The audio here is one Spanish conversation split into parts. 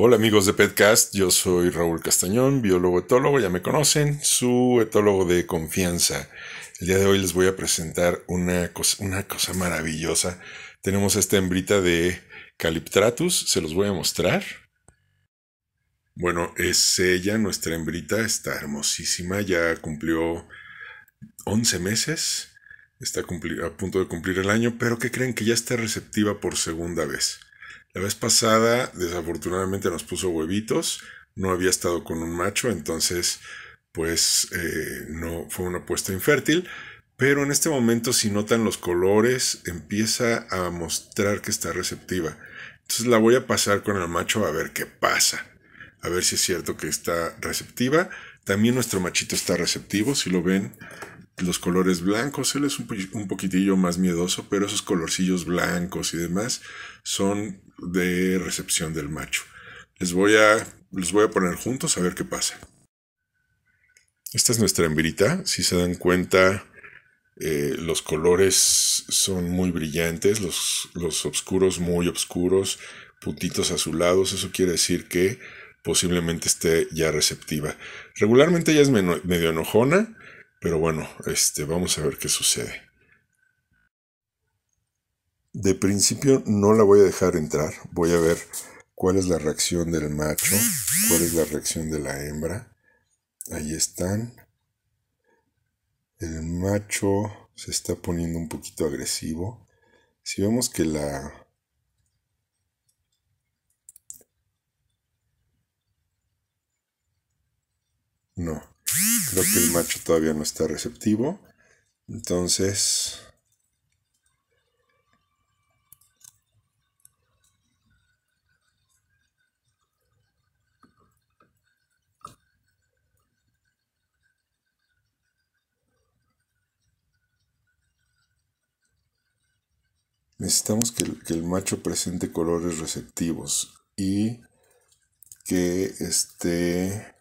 Hola amigos de Petcast, yo soy Raúl Castañón, biólogo etólogo, ya me conocen, su etólogo de confianza. El día de hoy les voy a presentar una cosa, maravillosa. Tenemos esta hembrita de Caliptratus, se los voy a mostrar. Bueno, es ella, nuestra hembrita, está hermosísima, ya cumplió 11 meses, está a punto de cumplir el año, pero ¿qué creen que ya está receptiva por segunda vez. La vez pasada, desafortunadamente, nos puso huevitos. No había estado con un macho, entonces, pues, eh, no fue una apuesta infértil. Pero en este momento, si notan los colores, empieza a mostrar que está receptiva. Entonces la voy a pasar con el macho a ver qué pasa. A ver si es cierto que está receptiva. También nuestro machito está receptivo. Si lo ven, los colores blancos. Él es un, poquitillo más miedoso, pero esos colorcillos blancos y demás son de recepción del macho. Les voy a, voy a poner juntos a ver qué pasa. Esta es nuestra hembrita. Si se dan cuenta, eh, los colores son muy brillantes, los, los oscuros muy oscuros, puntitos azulados. Eso quiere decir que posiblemente esté ya receptiva. Regularmente ella es medio enojona, pero bueno, este, vamos a ver qué sucede. De principio no la voy a dejar entrar. Voy a ver cuál es la reacción del macho, cuál es la reacción de la hembra. Ahí están. El macho se está poniendo un poquito agresivo. Si vemos que la... No, creo que el macho todavía no está receptivo. Entonces, necesitamos que, el macho presente colores receptivos y que esté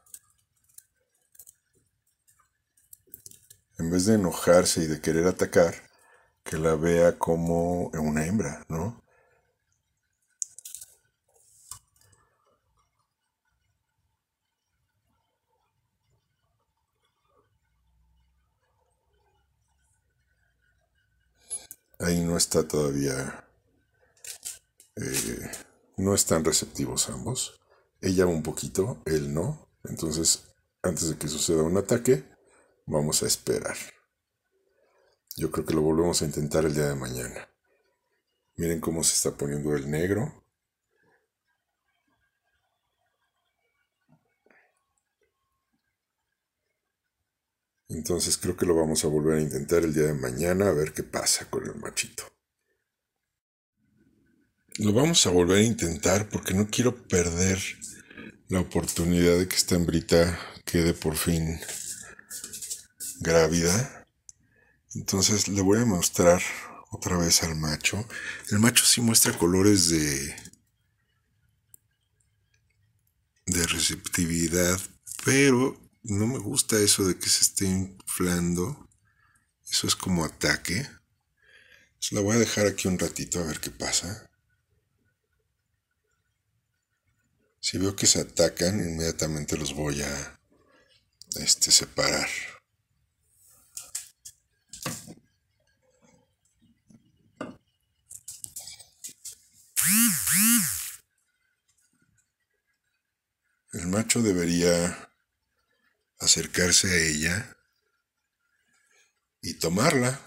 en vez de enojarse y de querer atacar, que la vea como una hembra, ¿no? ahí no está todavía, eh, no están receptivos ambos. Ella un poquito, él no. Entonces, antes de que suceda un ataque, vamos a esperar. Yo creo que lo volvemos a intentar el día de mañana. Miren cómo se está poniendo el negro. Entonces creo que lo vamos a volver a intentar el día de mañana a ver qué pasa con el machito. Lo vamos a volver a intentar porque no quiero perder la oportunidad de que esta hembrita quede por fin grávida. Entonces le voy a mostrar otra vez al macho. El macho sí muestra colores de de receptividad, pero no me gusta eso de que se esté inflando. Eso es como ataque. Se la voy a dejar aquí un ratito a ver qué pasa. Si veo que se atacan, inmediatamente los voy a este, separar. El macho debería acercarse a ella y tomarla.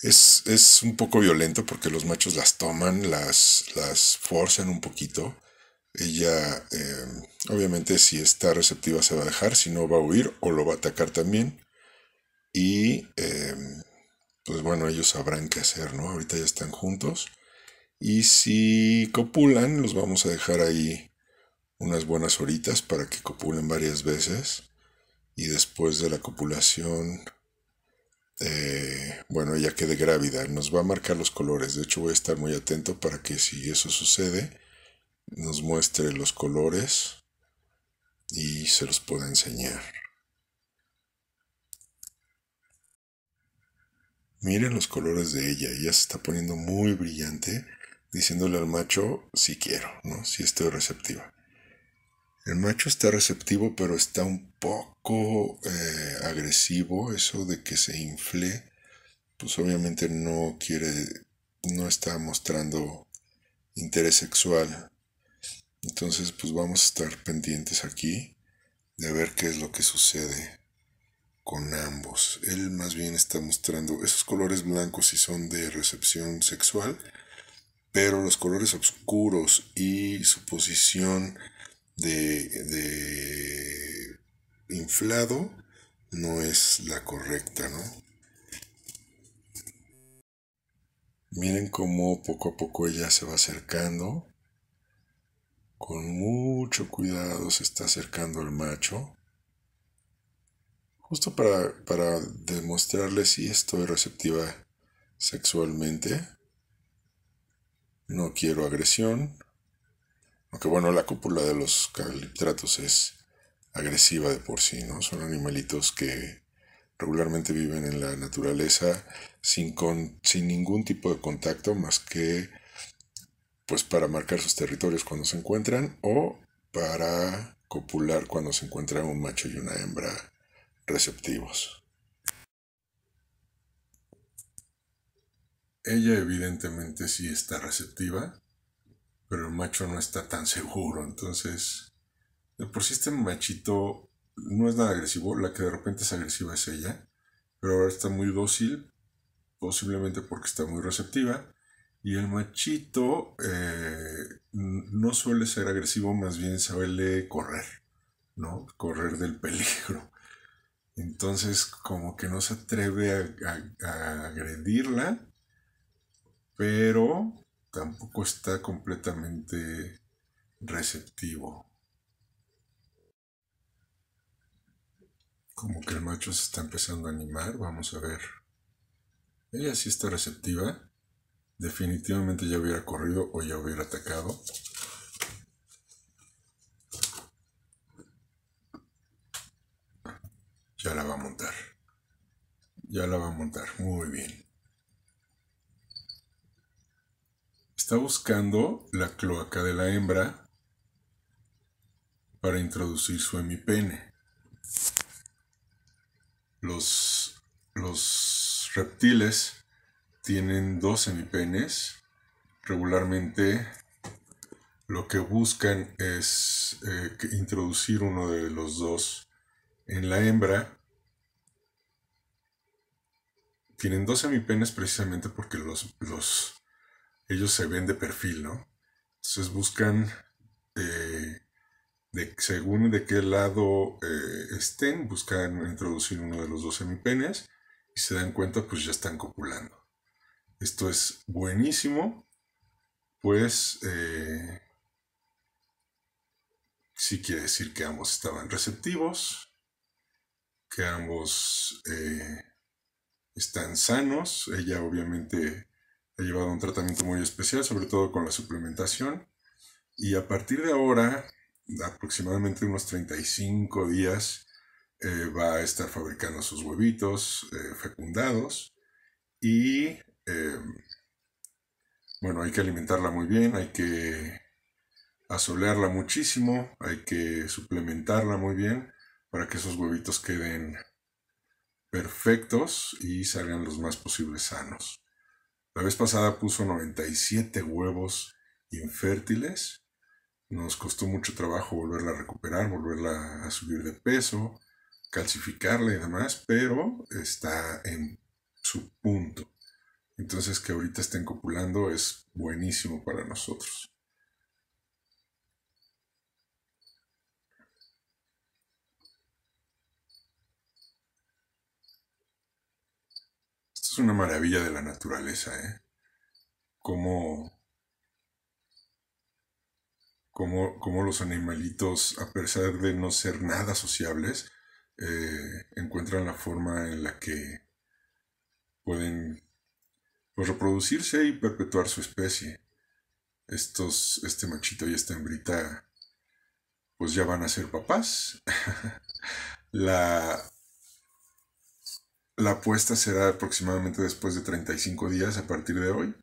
Es, un poco violento porque los machos las toman, las, las forzan un poquito. Ella, eh, obviamente, si está receptiva se va a dejar, si no va a huir o lo va a atacar también. Y, eh, pues bueno, ellos sabrán qué hacer, ¿no? Ahorita ya están juntos. Y si copulan, los vamos a dejar ahí unas buenas horitas para que copulen varias veces y después de la copulación, eh, bueno, ella quede grávida. Nos va a marcar los colores. De hecho, voy a estar muy atento para que si eso sucede, nos muestre los colores y se los pueda enseñar. Miren los colores de ella. Ella se está poniendo muy brillante, diciéndole al macho si quiero, si estoy receptiva. El macho está receptivo, pero está un poco eh, agresivo. Eso de que se infle, pues obviamente no quiere, no está mostrando interés sexual. Entonces, pues vamos a estar pendientes aquí de ver qué es lo que sucede con ambos. Él más bien está mostrando esos colores blancos si son de recepción sexual, pero los colores oscuros y su posición de, inflado no es la correcta, ¿no? Miren cómo poco a poco ella se va acercando. Con mucho cuidado se está acercando al macho. Justo para, para demostrarle si estoy receptiva sexualmente. No quiero agresión. Aunque bueno, la cúpula de los caliptratos es agresiva de por sí, ¿no? Son animalitos que regularmente viven en la naturaleza sin, ningún tipo de contacto más que pues para marcar sus territorios cuando se encuentran o para copular cuando se encuentran un macho y una hembra receptivos. Ella evidentemente sí está receptiva, pero el macho no está tan seguro. Entonces, de por sí este machito no es nada agresivo, la que de repente es agresiva es ella, pero ahora está muy dócil, posiblemente porque está muy receptiva. Y el machito eh, no suele ser agresivo, más bien suele correr, ¿no? Correr del peligro. Entonces, como que no se atreve a agredirla, pero tampoco está completamente receptivo. Como que el macho se está empezando a animar, vamos a ver. Ella sí está receptiva. Definitivamente ya hubiera corrido o ya hubiera atacado. Ya la va a montar. Ya la va a montar. Muy bien. Está buscando la cloaca de la hembra para introducir su hemipene. Los, los reptiles tienen dos hemipenes. Regularmente lo que buscan es eh, introducir uno de los dos en la hembra. Tienen dos hemipenes precisamente porque los, los ellos se ven de perfil, ¿no? Entonces buscan, eh, de, según de qué lado eh, estén, buscan introducir uno de los dos semipenes y se dan cuenta, pues ya están copulando. Esto es buenísimo, pues eh, sí quiere decir que ambos estaban receptivos, que ambos están sanos. Ella obviamente He llevado un tratamiento muy especial, sobre todo con la suplementación. Y a partir de ahora, aproximadamente unos 35 días, eh, va a estar fabricando sus huevitos eh, fecundados. Y em, bueno, hay que alimentarla muy bien, hay que asolearla muchísimo, hay que suplementarla muy bien para que esos huevitos queden perfectos y salgan los más posibles sanos. La vez pasada puso 97 huevos infértiles. Nos costó mucho trabajo volverla a recuperar, volverla a subir de peso, calcificarla y demás, pero está en su punto. Entonces que ahorita estén copulando es buenísimo para nosotros. es una maravilla de la naturaleza, ¿eh? Cómo, cómo, los animalitos, a pesar de no ser nada sociables, eh, encuentran la forma en la que pueden pues, reproducirse y perpetuar su especie. Estos, este machito y esta hembrita, pues ya van a ser papás. la, la apuesta será aproximadamente después de 35 días a partir de hoy.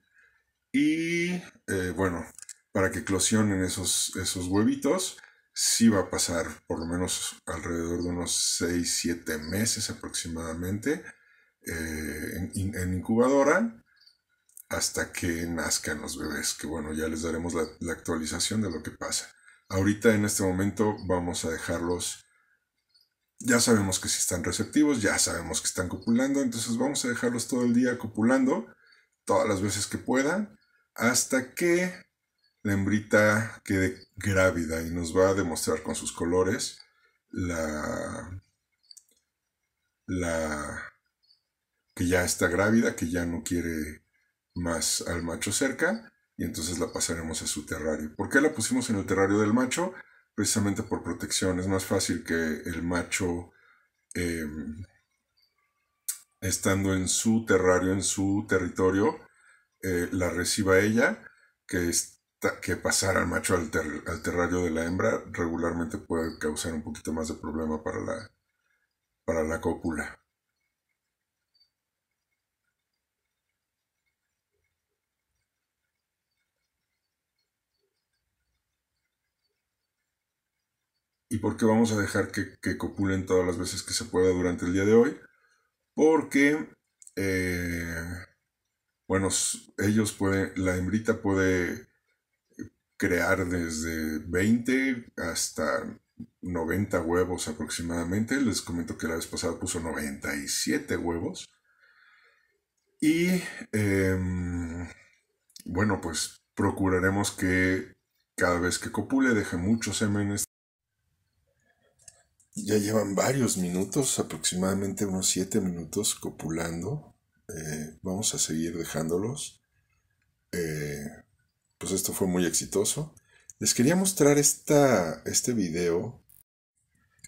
Y eh, bueno, para que eclosionen esos, esos huevitos, sí va a pasar por lo menos alrededor de unos 6-7 meses aproximadamente eh, en, incubadora hasta que nazcan los bebés, que bueno, ya les daremos la, la, actualización de lo que pasa. Ahorita en este momento vamos a dejarlos ya sabemos que si están receptivos, ya sabemos que están copulando, entonces vamos a dejarlos todo el día copulando, todas las veces que puedan, hasta que la hembrita quede grávida y nos va a demostrar con sus colores la la que ya está grávida, que ya no quiere más al macho cerca y entonces la pasaremos a su terrario. ¿Por qué la pusimos en el terrario del macho? precisamente por protección. Es más fácil que el macho, em, estando en su terrario, en su territorio, eh, la reciba ella, que, que pasar al macho al, terrario de la hembra regularmente puede causar un poquito más de problema para la cópula. y por qué vamos a dejar que, que, copulen todas las veces que se pueda durante el día de hoy, porque, eh, bueno, ellos pueden, la hembrita puede crear desde 20 hasta 90 huevos aproximadamente, les comento que la vez pasada puso 97 huevos, y em, bueno, pues procuraremos que cada vez que copule deje muchos semenes ya llevan varios minutos, aproximadamente unos siete minutos copulando. Eh, vamos a seguir dejándolos. Eh, pues esto fue muy exitoso. Les quería mostrar esta, este video.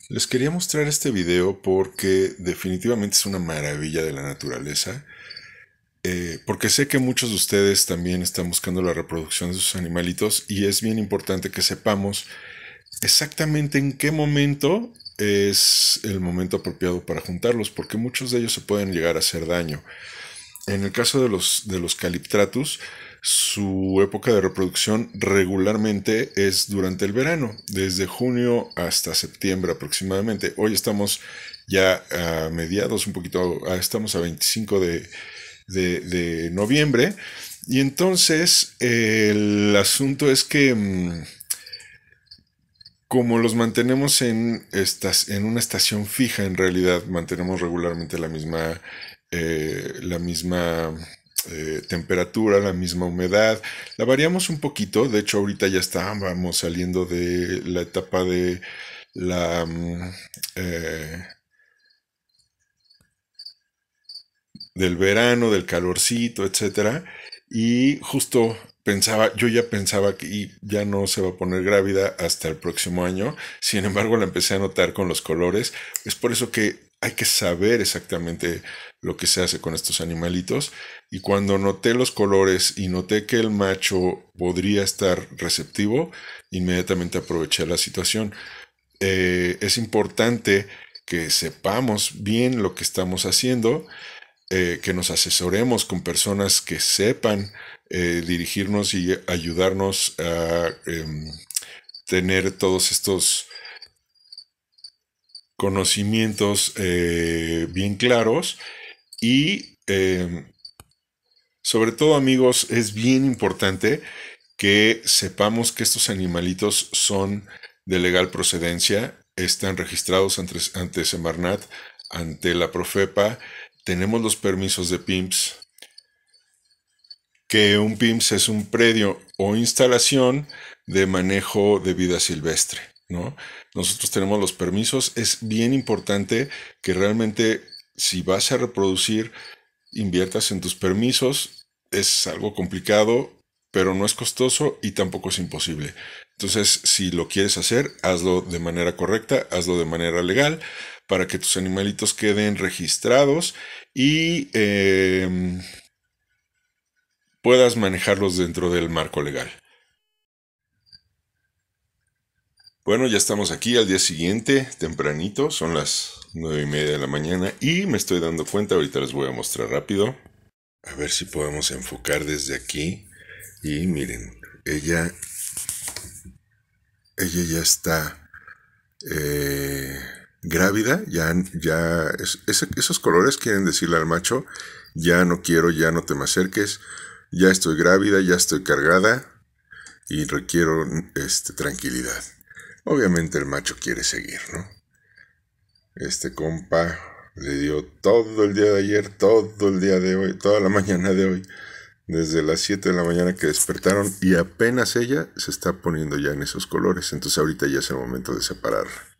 Les quería mostrar este video porque definitivamente es una maravilla de la naturaleza. Eh, porque sé que muchos de ustedes también están buscando la reproducción de sus animalitos y es bien importante que sepamos exactamente en qué momento es el momento apropiado para juntarlos, porque muchos de ellos se pueden llegar a hacer daño. En el caso de los, de los caliptratus, su época de reproducción regularmente es durante el verano, desde junio hasta septiembre aproximadamente. Hoy estamos ya a mediados, un poquito, ah, estamos a 25 de, de noviembre. Y entonces el asunto es que mm, como los mantenemos en, estas, en una estación fija, en realidad mantenemos regularmente la misma, eh, la misma eh, temperatura, la misma humedad. La variamos un poquito, de hecho ahorita ya está, vamos saliendo de la etapa de la... Mm, eh, del verano, del calorcito, etcétera. Y justo pensaba, yo ya pensaba que ya no se va a poner grávida hasta el próximo año. Sin embargo, la empecé a notar con los colores. Es por eso que hay que saber exactamente lo que se hace con estos animalitos. Y cuando noté los colores y noté que el macho podría estar receptivo, inmediatamente aproveché la situación. Eh, es importante que sepamos bien lo que estamos haciendo eh, que nos asesoremos con personas que sepan eh, dirigirnos y ayudarnos a em, tener todos estos conocimientos eh, bien claros y em, sobre todo amigos es bien importante que sepamos que estos animalitos son de legal procedencia, están registrados ante, ante Semarnat, ante la Profepa tenemos los permisos de PIMPS, que un PIMS es un predio o instalación de manejo de vida silvestre. ¿no? Nosotros tenemos los permisos. Es bien importante que realmente si vas a reproducir, inviertas en tus permisos. Es algo complicado, pero no es costoso y tampoco es imposible. Entonces, si lo quieres hacer, hazlo de manera correcta, hazlo de manera legal, para que tus animalitos queden registrados y em, puedas manejarlos dentro del marco legal. Bueno, ya estamos aquí al día siguiente, tempranito, son las nueve y media de la mañana y me estoy dando cuenta, ahorita les voy a mostrar rápido, a ver si podemos enfocar desde aquí y miren, ella, ella ya está eh, grávida, ya, ya, esos colores quieren decirle al macho, ya no quiero, ya no te me acerques, ya estoy grávida, ya estoy cargada y requiero este, tranquilidad. Obviamente el macho quiere seguir, ¿no? Este compa le dio todo el día de ayer, todo el día de hoy, toda la mañana de hoy, desde las 7 de la mañana que despertaron y apenas ella se está poniendo ya en esos colores, entonces ahorita ya es el momento de separarla.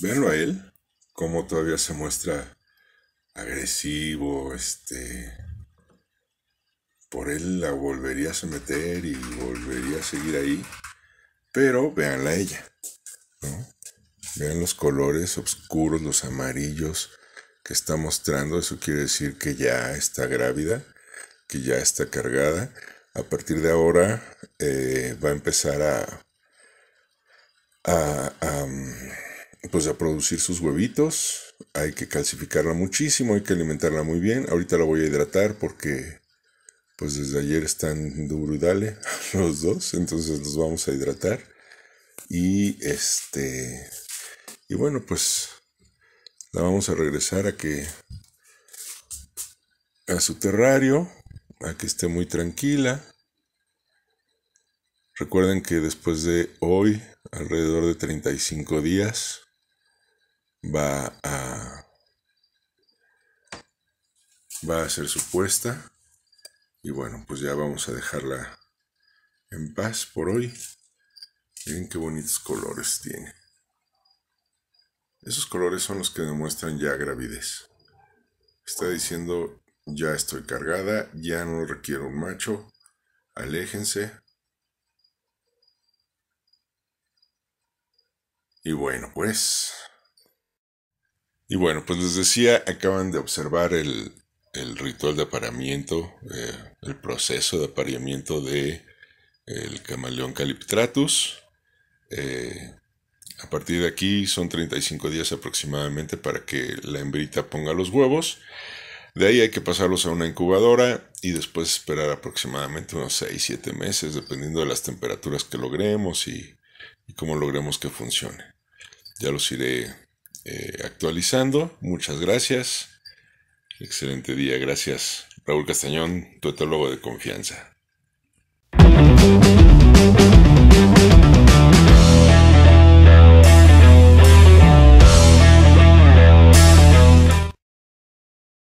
véanlo a él, como todavía se muestra agresivo, este... Por él la volvería a someter y volvería a seguir ahí, pero véanla a ella, ¿no? Vean los colores oscuros, los amarillos que está mostrando, eso quiere decir que ya está grávida, que ya está cargada. A partir de ahora eh, va a empezar a, a pues a producir sus huevitos. Hay que calcificarla muchísimo, hay que alimentarla muy bien. Ahorita la voy a hidratar porque pues desde ayer están duro y los dos, entonces los vamos a hidratar. Y este y bueno, pues la vamos a regresar a que a su terrario, a que esté muy tranquila. Recuerden que después de hoy, alrededor de 35 días, va a va a ser su puesta y bueno pues ya vamos a dejarla en paz por hoy miren qué bonitos colores tiene esos colores son los que demuestran ya gravidez está diciendo ya estoy cargada ya no requiero un macho aléjense y bueno pues y bueno, pues les decía, acaban de observar el, ritual de apareamiento, eh, el proceso de apareamiento de el camaleón caliptratus. Eh, a partir de aquí son 35 días aproximadamente para que la hembrita ponga los huevos. De ahí hay que pasarlos a una incubadora y después esperar aproximadamente unos 6-7 meses, dependiendo de las temperaturas que logremos y, y cómo logremos que funcione. Ya los iré eh, actualizando. Muchas gracias. Excelente día. Gracias, Raúl Castañón, tu etólogo de confianza.